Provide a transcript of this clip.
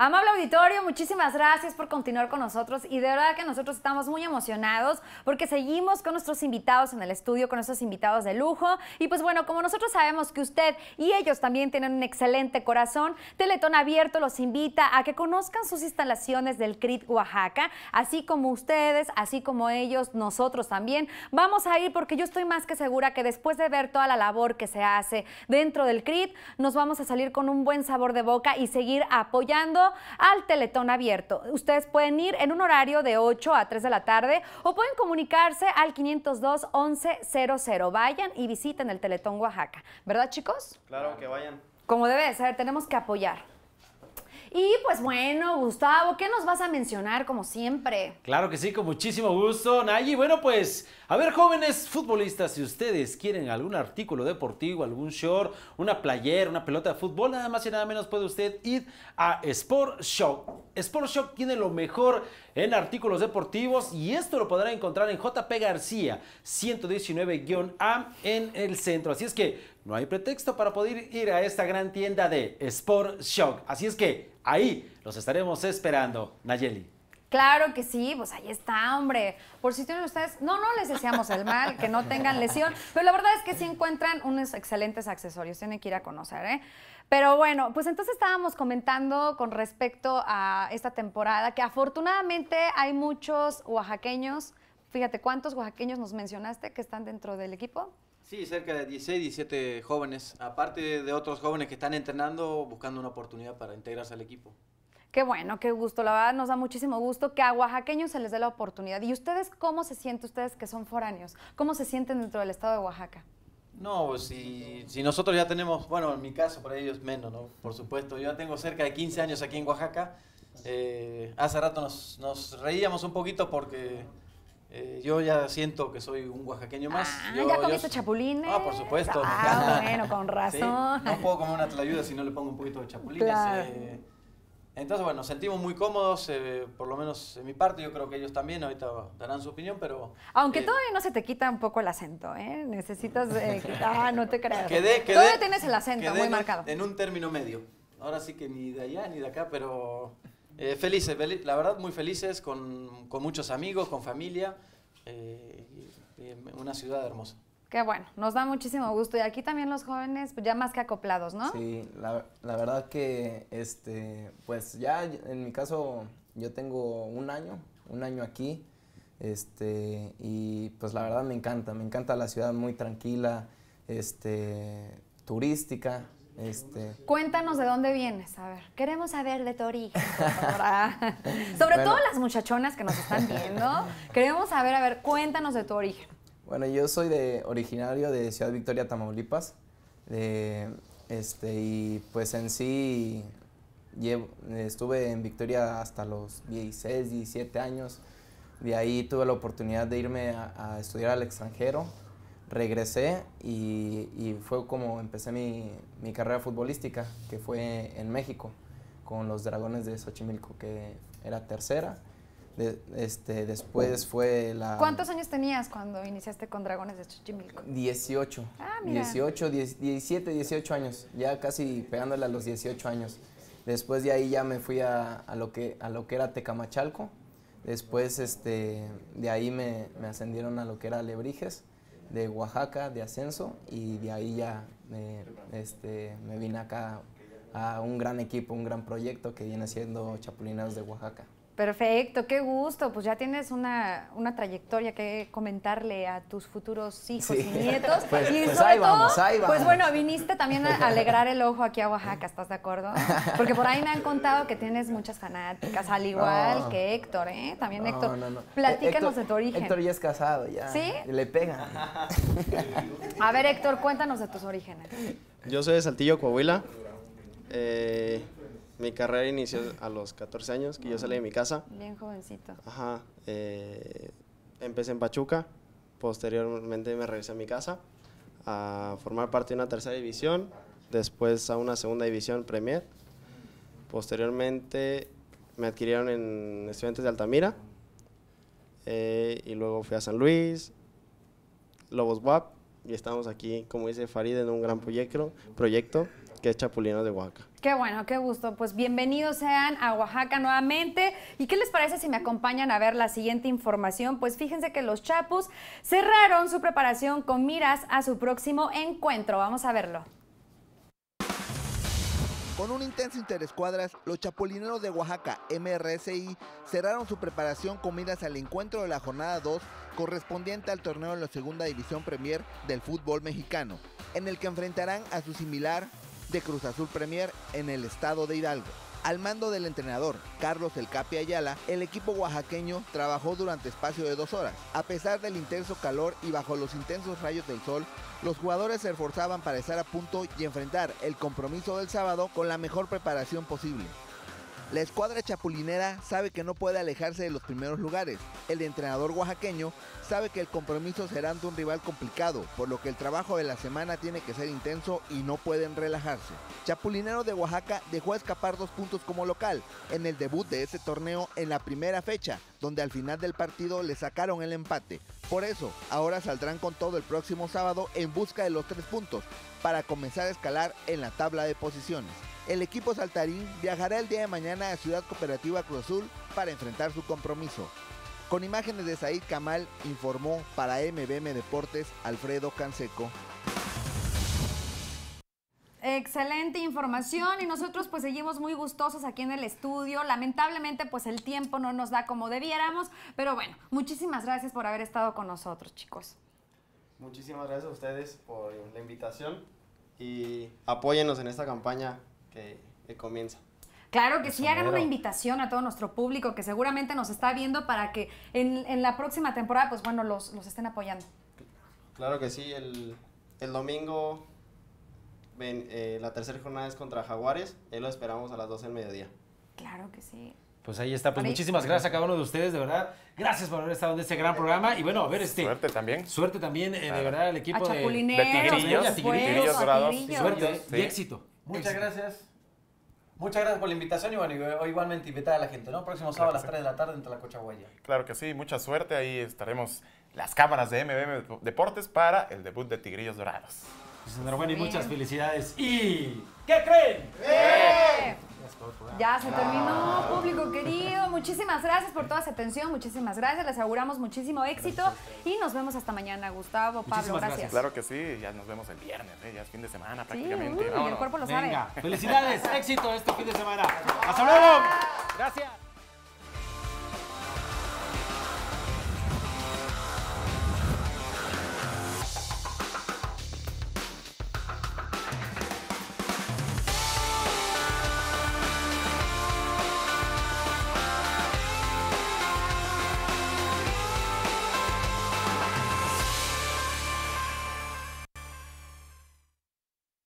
Amable auditorio, muchísimas gracias por continuar con nosotros y de verdad que nosotros estamos muy emocionados porque seguimos con nuestros invitados en el estudio, con nuestros invitados de lujo y pues bueno, como nosotros sabemos que usted y ellos también tienen un excelente corazón, Teletón Abierto los invita a que conozcan sus instalaciones del CRIT Oaxaca, así como ustedes, así como ellos, nosotros también. Vamos a ir porque yo estoy más que segura que después de ver toda la labor que se hace dentro del CRIT, nos vamos a salir con un buen sabor de boca y seguir apoyando al Teletón Abierto. Ustedes pueden ir en un horario de 8 a 3 de la tarde o pueden comunicarse al 502 1100. Vayan y visiten el Teletón Oaxaca. ¿Verdad, chicos? Claro, que vayan. Como debe ser, tenemos que apoyar. Y pues bueno, Gustavo, ¿qué nos vas a mencionar como siempre? Claro que sí, con muchísimo gusto, Nayi. Bueno, pues, a ver, jóvenes futbolistas, si ustedes quieren algún artículo deportivo, algún short, una playera, una pelota de fútbol, nada más y nada menos puede usted ir a Sport Shop. Sport Shop tiene lo mejor en artículos deportivos y esto lo podrá encontrar en JP García 119-A en el centro. Así es que no hay pretexto para poder ir a esta gran tienda de Sport Shock. Así es que ahí los estaremos esperando, Nayeli. Claro que sí, pues ahí está, hombre. Por si tienen ustedes, no, no les deseamos el mal, que no tengan lesión, pero la verdad es que sí encuentran unos excelentes accesorios, tienen que ir a conocer, ¿eh? Pero bueno, pues entonces estábamos comentando con respecto a esta temporada que afortunadamente hay muchos oaxaqueños. Fíjate, ¿cuántos oaxaqueños nos mencionaste que están dentro del equipo? Sí, cerca de 16, 17 jóvenes, aparte de otros jóvenes que están entrenando buscando una oportunidad para integrarse al equipo. Qué bueno, qué gusto, la verdad nos da muchísimo gusto que a oaxaqueños se les dé la oportunidad. ¿Y ustedes cómo se sienten, ustedes que son foráneos? ¿Cómo se sienten dentro del estado de Oaxaca? No, pues, si, nosotros ya tenemos, bueno, en mi caso, para ellos menos, ¿no? Por supuesto, yo ya tengo cerca de 15 años aquí en Oaxaca. Eh, hace rato nos, nos reíamos un poquito porque eh, yo ya siento que soy un oaxaqueño más. Ah, ¿Ya comiste chapulines? Ah, por supuesto. Ah, bueno, con razón. no puedo comer una tlayuda si no le pongo un poquito de chapulines. Eh. entonces, bueno, sentimos muy cómodos, eh, por lo menos en mi parte, yo creo que ellos también, ahorita darán su opinión, pero... Aunque todavía no se te quita un poco el acento, ¿eh? Necesitas eh, quitar, ah, no te creas. todavía tienes el acento muy marcado. En un término medio. Ahora sí que ni de allá ni de acá, pero eh, felices, la verdad muy felices, con, muchos amigos, con familia, eh, una ciudad hermosa. Qué bueno, nos da muchísimo gusto. Y aquí también los jóvenes, pues ya más que acoplados, ¿no? Sí, la, verdad que, este, pues ya en mi caso, yo tengo un año, un año aquí, este, y pues la verdad me encanta, me encanta la ciudad muy tranquila, este, turística, este, cuéntanos de dónde vienes, a ver. Queremos saber de tu origen, ah, Sobre todo las muchachonas que nos están viendo. Queremos saber, a ver, cuéntanos de tu origen. Bueno, yo soy de originario de Ciudad Victoria, Tamaulipas. Este, y pues en sí estuve en Victoria hasta los 16, 17 años. De ahí tuve la oportunidad de irme a estudiar al extranjero, regresé y, fue como empecé mi, mi, carrera futbolística, que fue en México, con los Dragones de Xochimilco, que era tercera. este, después fue la... ¿Cuántos años tenías cuando iniciaste con Dragones de Xochimilco? 18. Ah, mira. 18, 17, 18 años, ya casi pegándole a los 18 años. Después de ahí ya me fui a, lo, que, a lo que era Tecamachalco. Después este, de ahí me, me ascendieron a lo que era Lebrijes de Oaxaca, de ascenso, y de ahí ya me, este, me vine acá a un gran equipo, un gran proyecto que viene siendo Chapulinas de Oaxaca. Perfecto, qué gusto. Pues ya tienes una, trayectoria que comentarle a tus futuros hijos y nietos. Pues, y pues todo, Pues bueno, viniste también a alegrar el ojo aquí a Oaxaca, ¿estás de acuerdo? Porque por ahí me han contado que tienes muchas fanáticas, al igual que Héctor, ¿eh? También no, Héctor. Platícanos de tu origen. Héctor ya es casado, ya. ¿Sí? Le pega. a ver, Héctor, cuéntanos de tus orígenes. Yo soy de Saltillo, Coahuila. Eh, mi carrera inició a los 14 años, que yo salí de mi casa. Bien jovencito. Ajá. Eh, empecé en Pachuca, posteriormente me regresé a mi casa a formar parte de una tercera división, después a una segunda división Premier. Posteriormente me adquirieron en Estudiantes de Altamira eh, y luego fui a San Luis, Lobos WAP y estamos aquí, como dice Farid, en un gran proyecto, proyecto que es Chapulino de Oaxaca. Qué bueno, qué gusto. Pues bienvenidos sean a Oaxaca nuevamente. ¿Y qué les parece si me acompañan a ver la siguiente información? Pues fíjense que los Chapus cerraron su preparación con miras a su próximo encuentro. Vamos a verlo. Con un intenso interescuadras, los chapulineros de Oaxaca, MRSI, cerraron su preparación con miras al encuentro de la jornada 2 correspondiente al torneo de la Segunda División Premier del fútbol mexicano, en el que enfrentarán a su similar de Cruz Azul Premier en el estado de Hidalgo. Al mando del entrenador, Carlos El Capi Ayala, el equipo oaxaqueño trabajó durante espacio de dos horas. A pesar del intenso calor y bajo los intensos rayos del sol, los jugadores se esforzaban para estar a punto y enfrentar el compromiso del sábado con la mejor preparación posible. La escuadra chapulinera sabe que no puede alejarse de los primeros lugares. El entrenador oaxaqueño sabe que el compromiso será ante un rival complicado, por lo que el trabajo de la semana tiene que ser intenso y no pueden relajarse. Chapulinero de Oaxaca dejó escapar dos puntos como local en el debut de ese torneo en la primera fecha, donde al final del partido le sacaron el empate. Por eso, ahora saldrán con todo el próximo sábado en busca de los tres puntos para comenzar a escalar en la tabla de posiciones. El equipo saltarín viajará el día de mañana a Ciudad Cooperativa Cruz Azul para enfrentar su compromiso. Con imágenes de Said Kamal, informó para MBM Deportes Alfredo Canseco. Excelente información y nosotros pues seguimos muy gustosos aquí en el estudio. Lamentablemente pues el tiempo no nos da como debiéramos, pero bueno, muchísimas gracias por haber estado con nosotros chicos. Muchísimas gracias a ustedes por la invitación y apóyenos en esta campaña que, comienza. Claro que sí, hagan una invitación a todo nuestro público que seguramente nos está viendo para que en, la próxima temporada, pues bueno, los, estén apoyando. Claro que sí, el, el domingo eh, la tercera jornada es contra Jaguares, él lo esperamos a las 12 del mediodía. Claro que sí. Pues ahí está. Pues muchísimas gracias a cada uno de ustedes, de verdad. Gracias por haber estado en este gran programa. Y bueno, a ver, este. Suerte también. Suerte también, eh, de verdad, al equipo de, de, Tigrillos, de Suerte y éxito. Muchas este. gracias. Muchas gracias por la invitación y bueno, eh, igualmente invitar a la gente, ¿no? Próximo sábado a las 3 de la tarde entre la Cochabuella. Claro que sí, mucha suerte. Ahí estaremos las cámaras de MBM Deportes para el debut de Tigrillos Dorados y muchas felicidades. ¿Y qué creen? Ya se terminó, público querido. Muchísimas gracias por toda su atención. Muchísimas gracias. Les auguramos muchísimo éxito. Y nos vemos hasta mañana, Gustavo, Pablo. gracias. Claro que sí. Ya nos vemos el viernes. ¿eh? Ya es fin de semana prácticamente. Sí, el cuerpo lo sabe. felicidades. éxito este fin de semana. Hasta luego. Gracias.